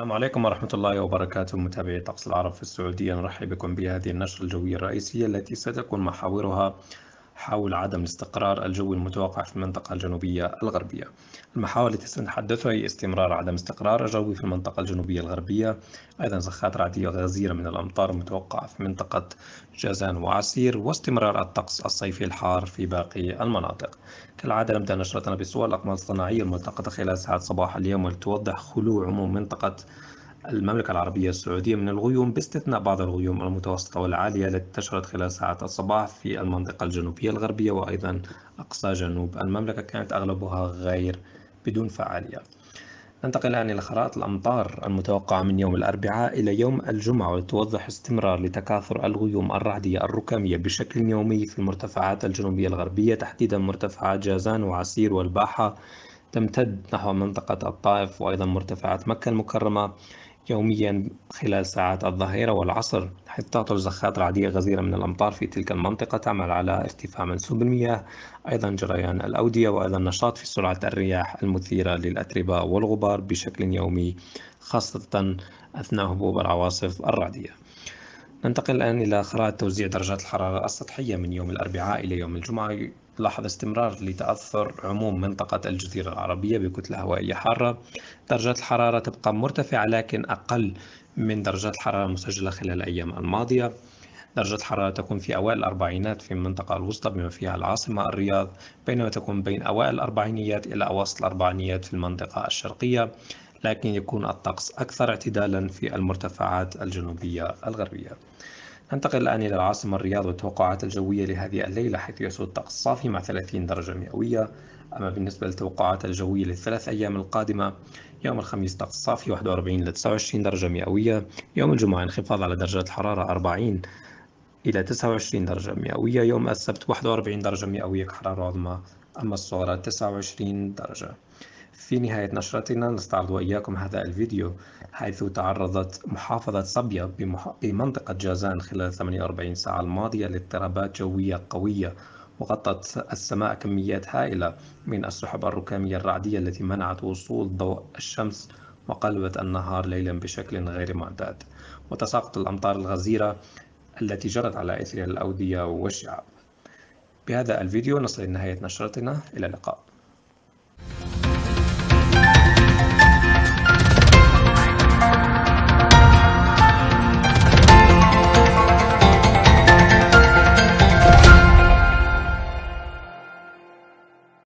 السلام عليكم ورحمة الله وبركاته متابعي طقس العرب في السعودية نرحب بكم بهذه النشرة الجوية الرئيسية التي ستكون محاورها حول عدم الاستقرار الجوي المتوقع في المنطقة الجنوبية الغربية المحاور التي سنتحدثها هي استمرار عدم استقرار الجوي في المنطقة الجنوبية الغربية أيضا زخات رعدية غزيرة من الأمطار المتوقعة في منطقة جازان وعسير واستمرار الطقس الصيفي الحار في باقي المناطق كالعادة نبدأ نشرتنا بصور الأقمار الصناعية الملتقطة خلال ساعات صباح اليوم لتوضح خلو عموم منطقة المملكة العربية السعودية من الغيوم باستثناء بعض الغيوم المتوسطة والعالية التي انتشرت خلال ساعات الصباح في المنطقة الجنوبية الغربية وأيضا أقصى جنوب المملكة كانت أغلبها غير بدون فعالية ننتقل الآن إلى خرائط الأمطار المتوقعة من يوم الأربعاء إلى يوم الجمعة وتوضح استمرار لتكاثر الغيوم الرعدية الركامية بشكل يومي في المرتفعات الجنوبية الغربية تحديدا مرتفعات جازان وعسير والباحة تمتد نحو منطقة الطائف وأيضا مرتفعات مكة المكرمة يوميا خلال ساعات الظهيرة والعصر حتى ترجى خاطر رعدية غزيرة من الأمطار في تلك المنطقة تعمل على ارتفاع منسوب المياه أيضا جريان الأودية وأيضا النشاط في سرعة الرياح المثيرة للأتربة والغبار بشكل يومي خاصة أثناء هبوب العواصف الرعدية ننتقل الآن إلى خرائط توزيع درجات الحرارة السطحية من يوم الأربعاء إلى يوم الجمعة تلاحظ استمرار لتأثر عموم منطقة الجزيرة العربية بكتلة هوائية حارة درجات الحرارة تبقى مرتفعة لكن أقل من درجات الحرارة المسجلة خلال الأيام الماضية درجة الحرارة تكون في أوائل الأربعينات في المنطقة الوسطى بما فيها العاصمة الرياض بينما تكون بين أوائل الأربعينيات إلى أواسط الأربعينيات في المنطقة الشرقية لكن يكون الطقس أكثر اعتدالا في المرتفعات الجنوبية الغربية ننتقل الآن إلى العاصمة الرياض والتوقعات الجوية لهذه الليلة حيث يسود الطقس صافي مع 30 درجة مئوية أما بالنسبة للتوقعات الجوية للثلاث أيام القادمة يوم الخميس طقس صافي 41 إلى 29 درجة مئوية يوم الجمعة انخفاض على درجات الحرارة 40 إلى 29 درجة مئوية يوم السبت 41 درجة مئوية كحرارة عظمى أما الصغرى 29 درجة في نهاية نشرتنا نستعرض إياكم هذا الفيديو حيث تعرضت محافظة صبية بمح... بمنطقة جازان خلال 48 ساعة الماضية لاضطرابات جوية قوية وغطت السماء كميات هائلة من السحب الركامية الرعدية التي منعت وصول ضوء الشمس وقلبت النهار ليلا بشكل غير معتاد وتساقط الأمطار الغزيرة التي جرت على إثر الأودية والشعاب بهذا الفيديو نصل لنهاية نشرتنا إلى اللقاء